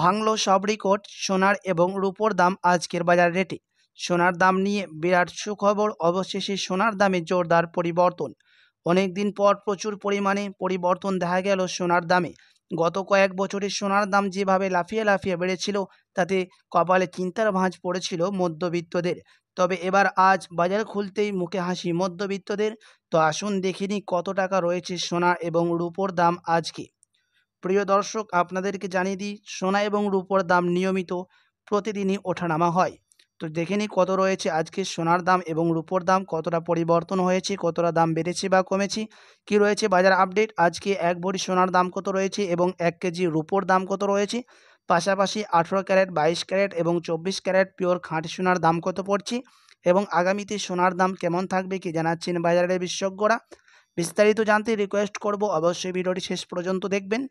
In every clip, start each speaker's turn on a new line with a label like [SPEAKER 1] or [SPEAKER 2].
[SPEAKER 1] ভাঙল সব রেকর্ড সোনার এবং রূপোর দাম আজকের বাজার রেটে সোনার দাম নিয়ে বিরাট সুখবর অবশেষে সোনার দামে জোরদার পরিবর্তন অনেক দিন পর প্রচুর পরিমাণে পরিবর্তন দেখা গেল সোনার দামে গত কয়েক বছরে সোনার দাম যেভাবে লাফিয়ে লাফিয়ে বেড়েছিল তাতে কপালে চিন্তার ভাঁজ পড়েছিল মধ্যবিত্তদের তবে এবার আজ বাজার খুলতেই মুখে হাসি মধ্যবিত্তদের তো আসুন দেখিনি কত টাকা রয়েছে সোনা এবং রূপোর দাম আজকে প্রিয় দর্শক আপনাদেরকে জানিয়ে দিই সোনা এবং রূপোর দাম নিয়মিত প্রতিদিনই ওঠানামা হয় তো দেখে নিই কত রয়েছে আজকে সোনার দাম এবং রূপোর দাম কতটা পরিবর্তন হয়েছে কতটা দাম বেড়েছে বা কমেছে কি রয়েছে বাজার আপডেট আজকে এক ভরি সোনার দাম কত রয়েছে এবং এক কেজি রূপোর দাম কত রয়েছে পাশাপাশি আঠেরো ক্যারেট বাইশ ক্যারেট এবং চব্বিশ ক্যারেট পিওর খাঁটি সোনার দাম কত পড়ছে এবং আগামীতে সোনার দাম কেমন থাকবে কি জানাচ্ছেন বাজারের বিশেষজ্ঞরা বিস্তারিত জানতে রিকোয়েস্ট করব অবশ্যই ভিডিওটি শেষ পর্যন্ত দেখবেন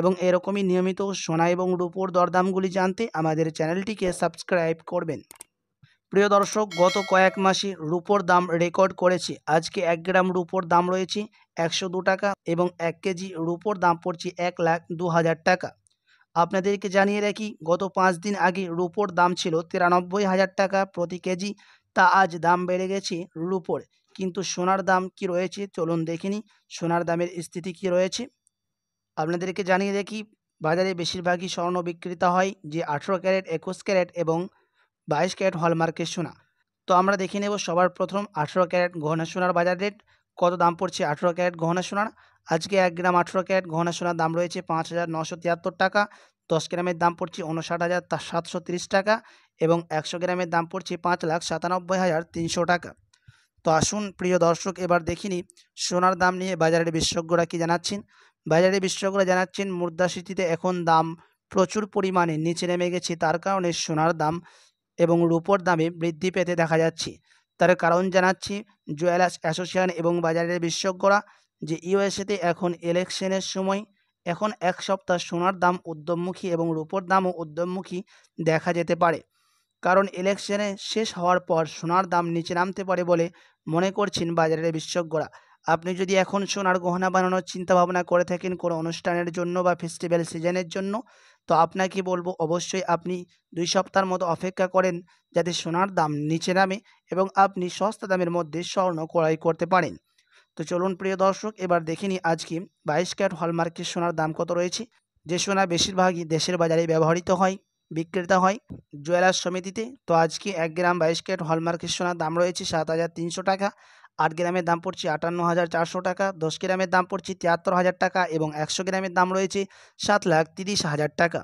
[SPEAKER 1] এবং এরকমই নিয়মিত সোনা এবং রূপোর দরদামগুলি জানতে আমাদের চ্যানেলটিকে সাবস্ক্রাইব করবেন প্রিয় দর্শক গত কয়েক মাসে রূপোর দাম রেকর্ড করেছে আজকে এক গ্রাম রূপোর দাম রয়েছে একশো দু টাকা এবং এক কেজি রূপোর দাম পড়ছে এক লাখ দু হাজার টাকা আপনাদেরকে জানিয়ে রাখি গত পাঁচ দিন আগে রূপোর দাম ছিল তিরানব্বই হাজার টাকা প্রতি কেজি তা আজ দাম বেড়ে গেছে রূপোর কিন্তু সোনার দাম কি রয়েছে চলুন দেখিনি সোনার দামের স্থিতি কি রয়েছে আপনাদেরকে জানিয়ে দেখি বাজারে বেশিরভাগই স্বর্ণ বিক্রিতা হয় যে আঠেরো ক্যারেট একুশ ক্যারেট এবং বাইশ ক্যারেট হলমার্কের সোনা তো আমরা দেখে নেব সবার প্রথম আঠেরো ক্যারেট গহনা সোনার বাজার রেট কত দাম পড়ছে আঠেরো ক্যারেট গহনা সোনার আজকে এক গ্রাম আঠেরো ক্যারেট গহনা সোনার দাম রয়েছে পাঁচ হাজার নশো তিয়াত্তর টাকা দশ গ্রামের দাম পড়ছে উনষাট হাজার সাতশো তিরিশ টাকা এবং একশো গ্রামের দাম পড়ছে পাঁচ লাখ সাতানব্বই হাজার তিনশো টাকা তো আসুন প্রিয় দর্শক এবার দেখিনি সোনার দাম নিয়ে বাজারের বিশেষজ্ঞরা কি জানাচ্ছেন বাজারের বিশেষজ্ঞরা জানাচ্ছেন মুদ্রাস্ফীতিতে এখন দাম প্রচুর পরিমাণে নিচে নেমে গেছে তার কারণে সোনার দাম এবং রূপোর দামে বৃদ্ধি পেতে দেখা যাচ্ছে তার কারণ জানাচ্ছি জুয়েলার্স অ্যাসোসিয়েশন এবং বাজারের বিশেষজ্ঞরা যে ইউএসএতে এখন ইলেকশনের সময় এখন এক সপ্তাহ সোনার দাম উদ্যমমুখী এবং রূপোর দামও উদ্যমমুখী দেখা যেতে পারে কারণ ইলেকশনে শেষ হওয়ার পর সোনার দাম নিচে নামতে পারে বলে মনে করছেন বাজারের বিশেষজ্ঞরা আপনি যদি এখন সোনার গহনা বানানোর চিন্তাভাবনা করে থাকেন কোনো অনুষ্ঠানের জন্য বা ফেস্টিভ্যাল সিজনের জন্য তো আপনাকে বলবো অবশ্যই আপনি দুই সপ্তাহের মতো অপেক্ষা করেন যাতে সোনার দাম নিচে নামে এবং আপনি সস্তা দামের মধ্যে স্বর্ণ ক্রয় করতে পারেন তো চলুন প্রিয় দর্শক এবার দেখে নিই আজকে বাইশ ক্যারেট হলমার্কের সোনার দাম কত রয়েছে যে সোনা বেশিরভাগই দেশের বাজারে ব্যবহৃত হয় বিক্রেতা হয় জুয়েলার সমিতিতে তো আজকে এক গ্রাম বাইশ ক্যারেট হলমার্কের সোনার দাম রয়েছে সাত হাজার তিনশো টাকা আট গ্রামের দাম পড়ছে আটান্ন হাজার চারশো টাকা দশ গ্রামের দাম পড়ছে তিয়াত্তর হাজার টাকা এবং একশো গ্রামের দাম রয়েছে সাত লাখ তিরিশ হাজার টাকা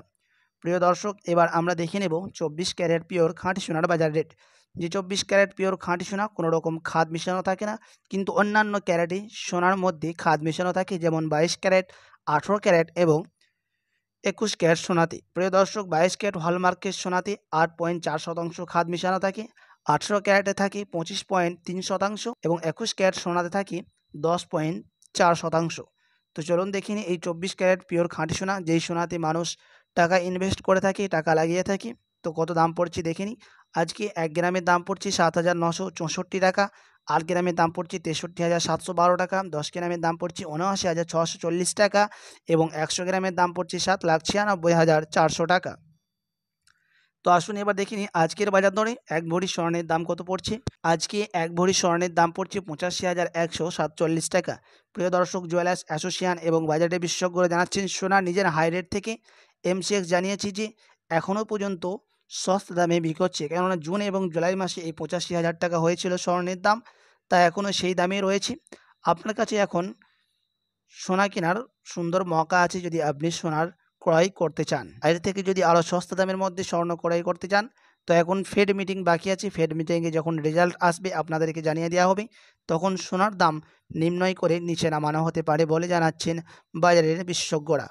[SPEAKER 1] প্রিয় দর্শক এবার আমরা দেখে নেব চব্বিশ ক্যারেট পিওর খাঁটি সোনার বাজার রেট যে চব্বিশ ক্যারেট পিওর খাঁটি সোনা কোনো রকম খাদ মেশানো থাকে না কিন্তু অন্যান্য ক্যারেটে সোনার মধ্যে খাদ মেশানো থাকে যেমন বাইশ ক্যারেট আঠেরো ক্যারেট এবং একুশ ক্যারেট সোনাতে প্রিয় দর্শক বাইশ ক্যারেট হলমার্কের সোনাতে আট পয়েন্ট চার শতাংশ খাদ মিশানো থাকে আঠেরো ক্যারেটে থাকে পঁচিশ পয়েন্ট তিন শতাংশ এবং একুশ ক্যারেট সোনাতে থাকে দশ পয়েন্ট চার শতাংশ তো চলুন দেখি এই চব্বিশ ক্যারেট পিওর খাঁটি সোনা যেই সোনাতে মানুষ টাকা ইনভেস্ট করে থাকে টাকা লাগিয়ে থাকে তো কত দাম পড়ছে দেখে আজকে এক গ্রামের দাম পড়ছে সাত হাজার নশো চৌষট্টি টাকা আট গ্রামের দাম পড়ছে তেষট্টি হাজার সাতশো বারো টাকা দশ গ্রামের দাম পড়ছে উনআশি হাজার ছশো চল্লিশ টাকা এবং একশো গ্রামের দাম পড়ছে সাত লাখ ছিয়ানব্বই হাজার চারশো টাকা তো আসুন এবার দেখিনি আজকের বাজার দরে এক ভরি স্বর্ণের দাম কত পড়ছে আজকে এক ভরি স্বর্ণের দাম পড়ছে পঁচাশি হাজার একশো সাতচল্লিশ টাকা প্রিয় দর্শক জুয়েলার্স অ্যাসোসিয়েশন এবং বাজারে বিশেষজ্ঞরা জানাচ্ছেন সোনা নিজের হাই রেট থেকে এমসিএক্স জানিয়েছে যে এখনও পর্যন্ত সস্তা দামে বিক্রি করছে কেননা জুন এবং জুলাই মাসে এই পঁচাশি হাজার টাকা হয়েছিল স্বর্ণের দাম তা এখনও সেই দামে রয়েছে আপনার কাছে এখন সোনা কেনার সুন্দর মকা আছে যদি আপনি সোনার ক্রয় করতে চান বাইরে থেকে যদি আরও সস্তা দামের মধ্যে স্বর্ণ ক্রয় করতে চান তো এখন ফেড মিটিং বাকি আছে ফেড মিটিংয়ে যখন রেজাল্ট আসবে আপনাদেরকে জানিয়ে দেওয়া হবে তখন সোনার দাম নির্ণয় করে নিচে নামানো হতে পারে বলে জানাচ্ছেন বাজারের বিশেষজ্ঞরা